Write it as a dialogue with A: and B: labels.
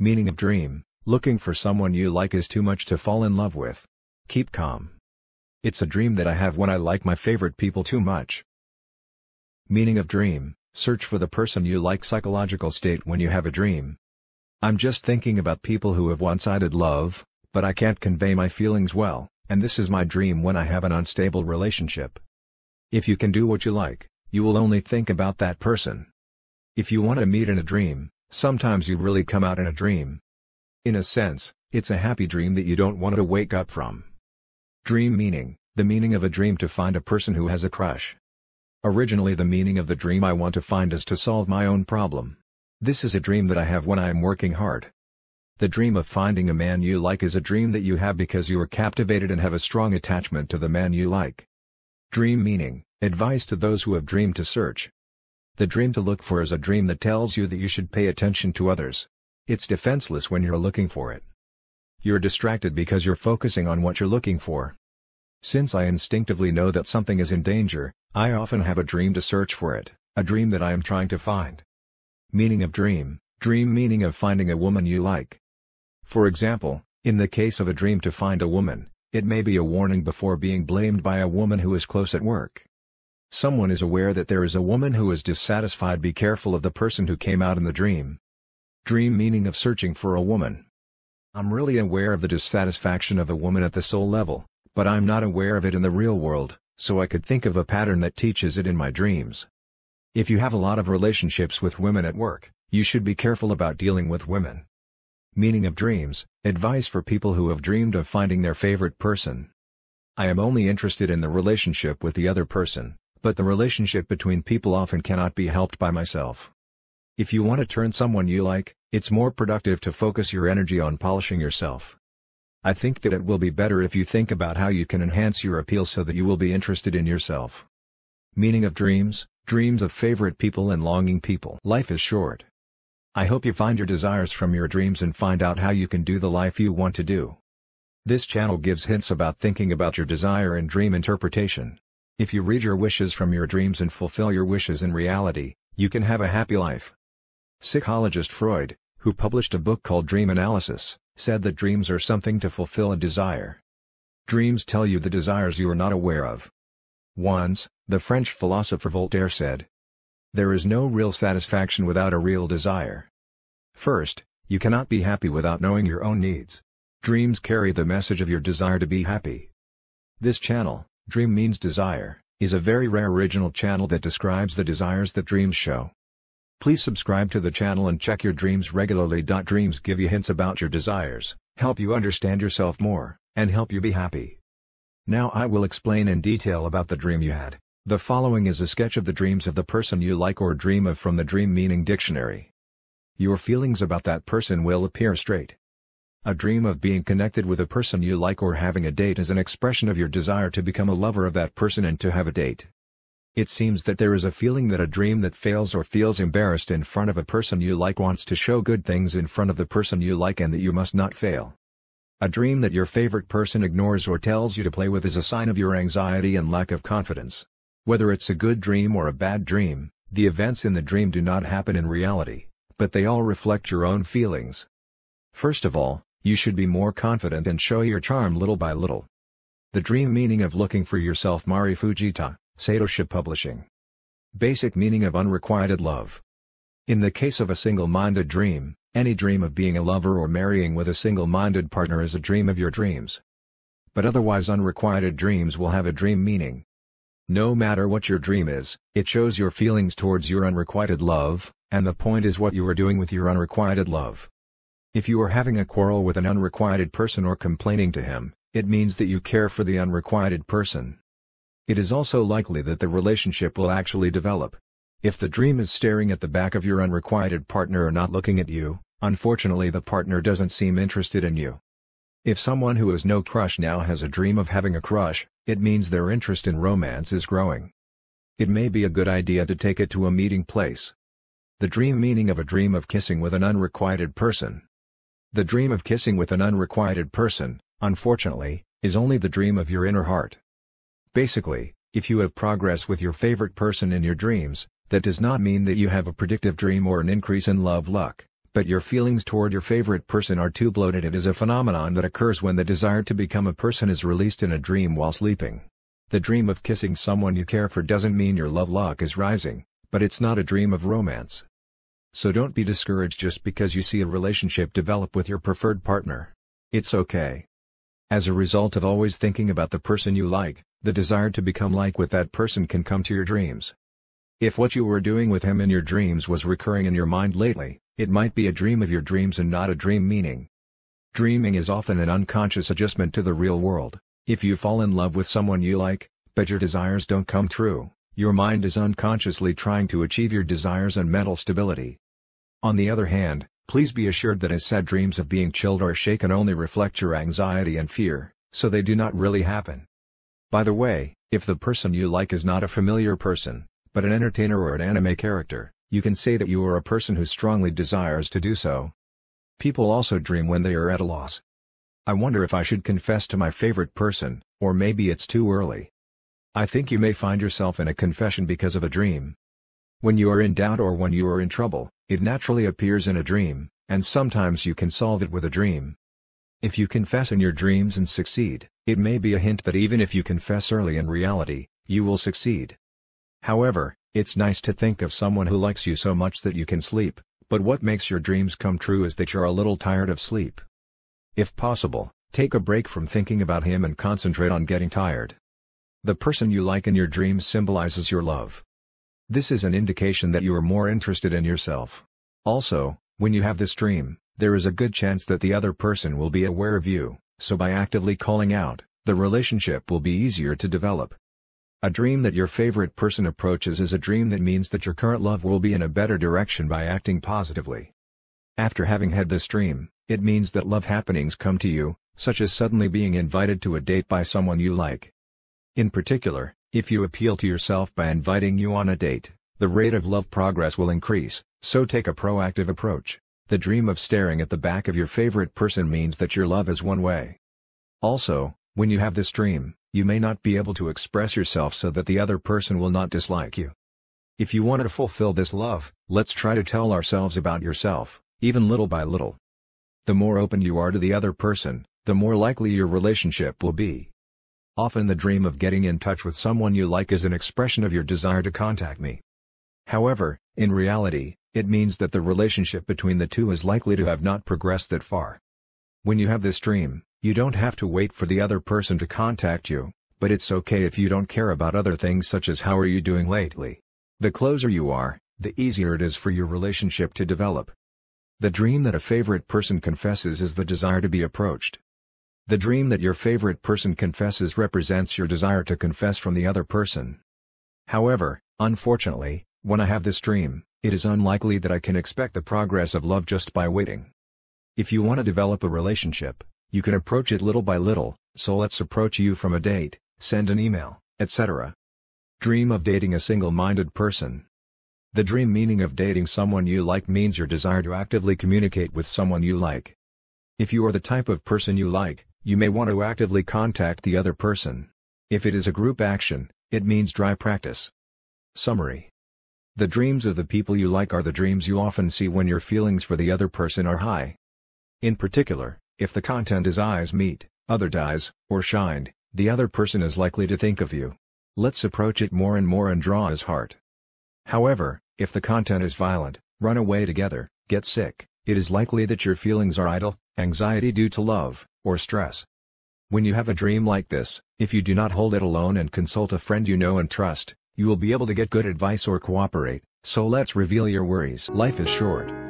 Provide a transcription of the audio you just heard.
A: Meaning of dream, looking for someone you like is too much to fall in love with. Keep calm. It's a dream that I have when I like my favorite people too much. Meaning of dream, search for the person you like psychological state when you have a dream. I'm just thinking about people who have one-sided love, but I can't convey my feelings well, and this is my dream when I have an unstable relationship. If you can do what you like, you will only think about that person. If you want to meet in a dream, Sometimes you really come out in a dream. In a sense, it's a happy dream that you don't want to wake up from. Dream meaning, the meaning of a dream to find a person who has a crush. Originally the meaning of the dream I want to find is to solve my own problem. This is a dream that I have when I am working hard. The dream of finding a man you like is a dream that you have because you are captivated and have a strong attachment to the man you like. Dream meaning, advice to those who have dreamed to search, the dream to look for is a dream that tells you that you should pay attention to others. It's defenseless when you're looking for it. You're distracted because you're focusing on what you're looking for. Since I instinctively know that something is in danger, I often have a dream to search for it, a dream that I am trying to find. Meaning of dream, dream meaning of finding a woman you like. For example, in the case of a dream to find a woman, it may be a warning before being blamed by a woman who is close at work. Someone is aware that there is a woman who is dissatisfied be careful of the person who came out in the dream. Dream meaning of searching for a woman. I'm really aware of the dissatisfaction of a woman at the soul level, but I'm not aware of it in the real world, so I could think of a pattern that teaches it in my dreams. If you have a lot of relationships with women at work, you should be careful about dealing with women. Meaning of dreams, advice for people who have dreamed of finding their favorite person. I am only interested in the relationship with the other person, but the relationship between people often cannot be helped by myself. If you want to turn someone you like, it's more productive to focus your energy on polishing yourself. I think that it will be better if you think about how you can enhance your appeal so that you will be interested in yourself. Meaning of dreams, dreams of favorite people and longing people. Life is short. I hope you find your desires from your dreams and find out how you can do the life you want to do. This channel gives hints about thinking about your desire and dream interpretation. If you read your wishes from your dreams and fulfill your wishes in reality, you can have a happy life. Psychologist Freud, who published a book called Dream Analysis, said that dreams are something to fulfill a desire. Dreams tell you the desires you are not aware of. Once, the French philosopher Voltaire said, There is no real satisfaction without a real desire. First, you cannot be happy without knowing your own needs. Dreams carry the message of your desire to be happy. This channel, Dream Means Desire, is a very rare original channel that describes the desires that dreams show. Please subscribe to the channel and check your dreams regularly. Dreams give you hints about your desires, help you understand yourself more, and help you be happy. Now I will explain in detail about the dream you had. The following is a sketch of the dreams of the person you like or dream of from the Dream Meaning Dictionary. Your feelings about that person will appear straight. A dream of being connected with a person you like or having a date is an expression of your desire to become a lover of that person and to have a date. It seems that there is a feeling that a dream that fails or feels embarrassed in front of a person you like wants to show good things in front of the person you like and that you must not fail. A dream that your favorite person ignores or tells you to play with is a sign of your anxiety and lack of confidence. Whether it's a good dream or a bad dream, the events in the dream do not happen in reality, but they all reflect your own feelings. First of all, you should be more confident and show your charm little by little. The Dream Meaning of Looking for Yourself Mari Fujita, Satoshi Publishing. Basic Meaning of Unrequited Love. In the case of a single-minded dream, any dream of being a lover or marrying with a single-minded partner is a dream of your dreams. But otherwise unrequited dreams will have a dream meaning. No matter what your dream is, it shows your feelings towards your unrequited love, and the point is what you are doing with your unrequited love. If you are having a quarrel with an unrequited person or complaining to him, it means that you care for the unrequited person. It is also likely that the relationship will actually develop. If the dream is staring at the back of your unrequited partner or not looking at you, unfortunately the partner doesn't seem interested in you. If someone who has no crush now has a dream of having a crush, it means their interest in romance is growing. It may be a good idea to take it to a meeting place. The dream meaning of a dream of kissing with an unrequited person the dream of kissing with an unrequited person, unfortunately, is only the dream of your inner heart. Basically, if you have progress with your favorite person in your dreams, that does not mean that you have a predictive dream or an increase in love luck, but your feelings toward your favorite person are too bloated. It is a phenomenon that occurs when the desire to become a person is released in a dream while sleeping. The dream of kissing someone you care for doesn't mean your love luck is rising, but it's not a dream of romance. So don't be discouraged just because you see a relationship develop with your preferred partner. It's okay. As a result of always thinking about the person you like, the desire to become like with that person can come to your dreams. If what you were doing with him in your dreams was recurring in your mind lately, it might be a dream of your dreams and not a dream meaning. Dreaming is often an unconscious adjustment to the real world. If you fall in love with someone you like, but your desires don't come true, your mind is unconsciously trying to achieve your desires and mental stability. On the other hand, please be assured that as said, dreams of being chilled or shaken only reflect your anxiety and fear, so they do not really happen. By the way, if the person you like is not a familiar person, but an entertainer or an anime character, you can say that you are a person who strongly desires to do so. People also dream when they are at a loss. I wonder if I should confess to my favorite person, or maybe it's too early. I think you may find yourself in a confession because of a dream. When you are in doubt or when you are in trouble, it naturally appears in a dream, and sometimes you can solve it with a dream. If you confess in your dreams and succeed, it may be a hint that even if you confess early in reality, you will succeed. However, it's nice to think of someone who likes you so much that you can sleep, but what makes your dreams come true is that you're a little tired of sleep. If possible, take a break from thinking about him and concentrate on getting tired. The person you like in your dreams symbolizes your love. This is an indication that you are more interested in yourself. Also, when you have this dream, there is a good chance that the other person will be aware of you, so by actively calling out, the relationship will be easier to develop. A dream that your favorite person approaches is a dream that means that your current love will be in a better direction by acting positively. After having had this dream, it means that love happenings come to you, such as suddenly being invited to a date by someone you like, in particular, if you appeal to yourself by inviting you on a date, the rate of love progress will increase, so take a proactive approach. The dream of staring at the back of your favorite person means that your love is one way. Also, when you have this dream, you may not be able to express yourself so that the other person will not dislike you. If you want to fulfill this love, let's try to tell ourselves about yourself, even little by little. The more open you are to the other person, the more likely your relationship will be. Often the dream of getting in touch with someone you like is an expression of your desire to contact me. However, in reality, it means that the relationship between the two is likely to have not progressed that far. When you have this dream, you don't have to wait for the other person to contact you, but it's okay if you don't care about other things such as how are you doing lately. The closer you are, the easier it is for your relationship to develop. The dream that a favorite person confesses is the desire to be approached. The dream that your favorite person confesses represents your desire to confess from the other person. However, unfortunately, when I have this dream, it is unlikely that I can expect the progress of love just by waiting. If you want to develop a relationship, you can approach it little by little, so let's approach you from a date, send an email, etc. Dream of dating a single-minded person. The dream meaning of dating someone you like means your desire to actively communicate with someone you like. If you are the type of person you like, you may want to actively contact the other person. If it is a group action, it means dry practice. Summary The dreams of the people you like are the dreams you often see when your feelings for the other person are high. In particular, if the content is eyes meet, other dies, or shined, the other person is likely to think of you. Let's approach it more and more and draw his heart. However, if the content is violent, run away together, get sick, it is likely that your feelings are idle, anxiety due to love, or stress. When you have a dream like this, if you do not hold it alone and consult a friend you know and trust, you will be able to get good advice or cooperate, so let's reveal your worries. Life is short.